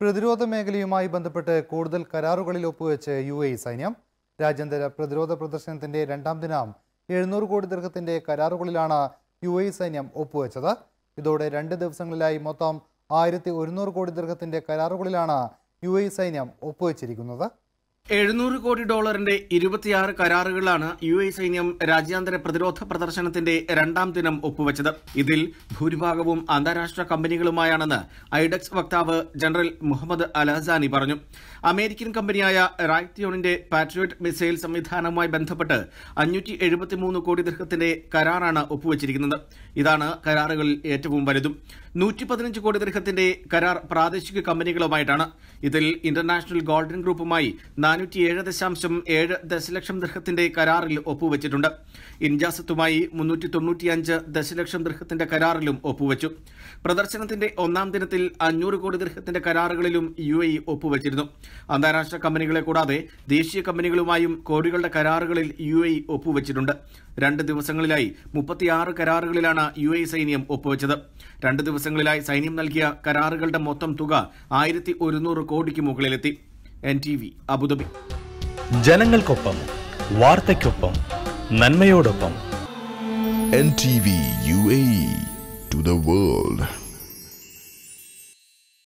പ്രതിരോധ മേഖലയുമായി ബന്ധപ്പെട്ട് കൂടുതൽ കരാറുകളിൽ ഒപ്പുവെച്ച് യു എ സൈന്യം രാജ്യാന്തര പ്രതിരോധ പ്രദർശനത്തിന്റെ രണ്ടാം ദിനം എഴുന്നൂറ് കോടി ദീർഘത്തിന്റെ കരാറുകളിലാണ് യു എ സൈന്യം ഒപ്പുവെച്ചത് ഇതോടെ രണ്ട് ദിവസങ്ങളിലായി മൊത്തം ആയിരത്തി ഒരുന്നൂറ് കോടി ദീർഘത്തിന്റെ കരാറുകളിലാണ് യു എ സൈന്യം ഒപ്പുവെച്ചിരിക്കുന്നത് എഴുന്നൂറ് കോടി ഡോളറിന്റെ ഇരുപത്തിയാറ് കരാറുകളാണ് യു എ സൈന്യം രാജ്യാന്തര പ്രതിരോധ പ്രദർശനത്തിന്റെ രണ്ടാം ദിനം ഒപ്പുവച്ചത് ഇതിൽ ഭൂരിഭാഗവും അന്താരാഷ്ട്ര കമ്പനികളുമായാണെന്ന് ഐഡക്സ് വക്താവ് ജനറൽ മുഹമ്മദ് അലഹസാനി പറഞ്ഞു അമേരിക്കൻ കമ്പനിയായ റായ്ത്യോണിന്റെ പാട്രിയോട്ട് മിസൈൽ സംവിധാനവുമായി ബന്ധപ്പെട്ട് അഞ്ഞൂറ്റി കോടി ദീർഘത്തിന്റെ കരാറാണ് ഒപ്പുവച്ചിരിക്കുന്നത് ഇതാണ് കരാറുകളിൽ ഏറ്റവും വലുതും നൂറ്റി പതിനഞ്ച് കോടി ദീർഘത്തിന്റെ കരാർ പ്രാദേശിക കമ്പനികളുമായിട്ടാണ് ഇതിൽ ഇന്റർനാഷണൽ ഗോൾഡൻ ഗ്രൂപ്പുമായി നാനൂറ്റിയേഴ് ദശാംശം ഏഴ് ദശലക്ഷം ദീർഘത്തിന്റെ കരാറിൽ ഒപ്പുവച്ചിട്ടുണ്ട് ഇൻജാസത്തുമായി മുന്നൂറ്റി തൊണ്ണൂറ്റിയഞ്ച് ദശലക്ഷം ദീർഘത്തിന്റെ കരാറിലും ഒപ്പുവച്ചു പ്രദർശനത്തിന്റെ ഒന്നാം ദിനത്തിൽ അഞ്ഞൂറ് കോടി ദീർഘത്തിന്റെ കരാറുകളിലും യു എ ഒപ്പുവച്ചിരുന്നു അന്താരാഷ്ട്ര കമ്പനികളെ കൂടാതെ ദേശീയ കമ്പനികളുമായും കോടികളുടെ കരാറുകളിൽ യു എ ഒപ്പുവച്ചിട്ടുണ്ട് രണ്ട് ദിവസങ്ങളിലായി മുപ്പത്തിയാറ് കരാറുകളിലാണ് കരാറിലാണ് യു എ സൈന്യം ഒപ്പുവെച്ചത് രണ്ട് ദിവസങ്ങളിലായി സൈന്യം നൽകിയ കരാറുകളുടെ മൊത്തം തുക ആയിരത്തി ഒരുന്നൂറ് കോടിക്ക് മുകളിലെത്തി എൻ ടി വി അബുദാബി ജനങ്ങൾക്കൊപ്പം വാർത്തയ്ക്കൊപ്പം നന്മയോടൊപ്പം N T V U A to the world